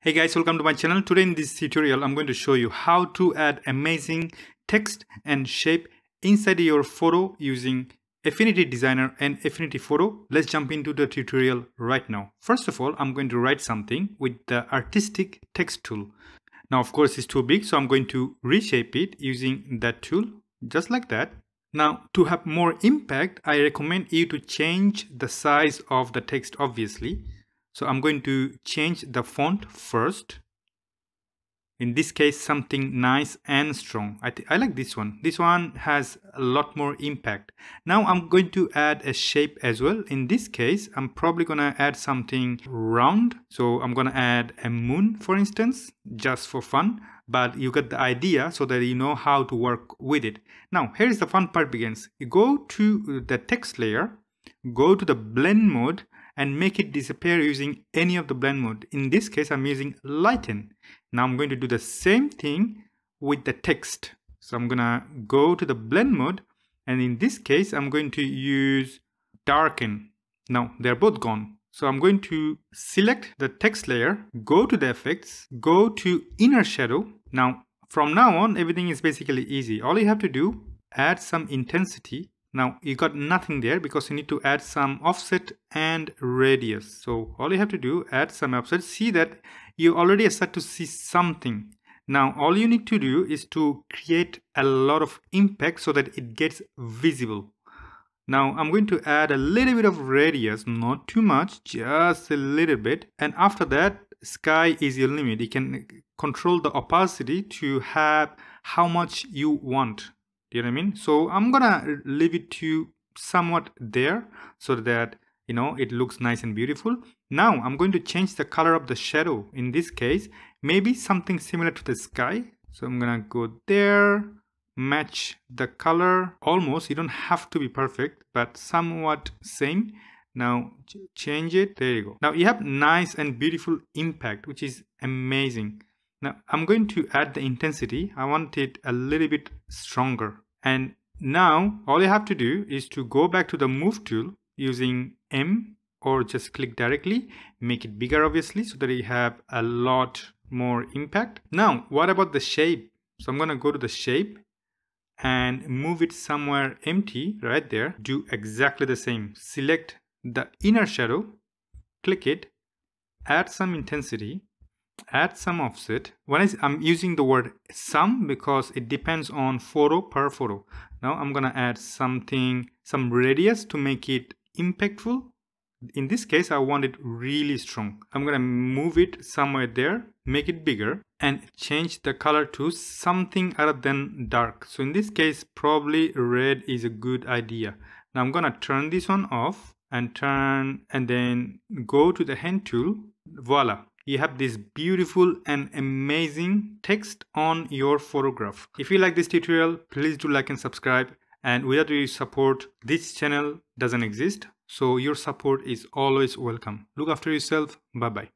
Hey guys, welcome to my channel. Today in this tutorial, I'm going to show you how to add amazing text and shape inside your photo using Affinity Designer and Affinity Photo. Let's jump into the tutorial right now. First of all, I'm going to write something with the artistic text tool. Now, of course, it's too big, so I'm going to reshape it using that tool, just like that. Now, to have more impact, I recommend you to change the size of the text, obviously. So I'm going to change the font first. In this case, something nice and strong. I, I like this one. This one has a lot more impact. Now I'm going to add a shape as well. In this case, I'm probably gonna add something round. So I'm gonna add a moon, for instance, just for fun but you get the idea so that you know how to work with it. Now, here is the fun part begins. You go to the text layer, go to the blend mode, and make it disappear using any of the blend mode. In this case, I'm using lighten. Now I'm going to do the same thing with the text. So I'm gonna go to the blend mode and in this case, I'm going to use darken. Now they're both gone. So I'm going to select the text layer, go to the effects, go to inner shadow. Now from now on, everything is basically easy. All you have to do, add some intensity now you got nothing there because you need to add some offset and radius. So all you have to do add some offset. See that you already start to see something. Now all you need to do is to create a lot of impact so that it gets visible. Now I'm going to add a little bit of radius, not too much, just a little bit. And after that, sky is your limit. You can control the opacity to have how much you want you know what I mean? So I'm gonna leave it to somewhat there so that you know it looks nice and beautiful now i'm going to change the color of the shadow in this case maybe something similar to the sky so i'm gonna go there match the color almost you don't have to be perfect but somewhat same now change it there you go now you have nice and beautiful impact which is amazing now I'm going to add the intensity. I want it a little bit stronger. And now all you have to do is to go back to the move tool using M or just click directly, make it bigger obviously so that you have a lot more impact. Now, what about the shape? So I'm gonna go to the shape and move it somewhere empty right there. Do exactly the same. Select the inner shadow, click it, add some intensity at some offset when I, am using the word sum because it depends on photo per photo now I'm gonna add something some radius to make it impactful in this case I want it really strong I'm gonna move it somewhere there make it bigger and change the color to something other than dark so in this case probably red is a good idea now I'm gonna turn this one off and turn and then go to the hand tool voila you have this beautiful and amazing text on your photograph if you like this tutorial please do like and subscribe and without your support this channel doesn't exist so your support is always welcome look after yourself bye bye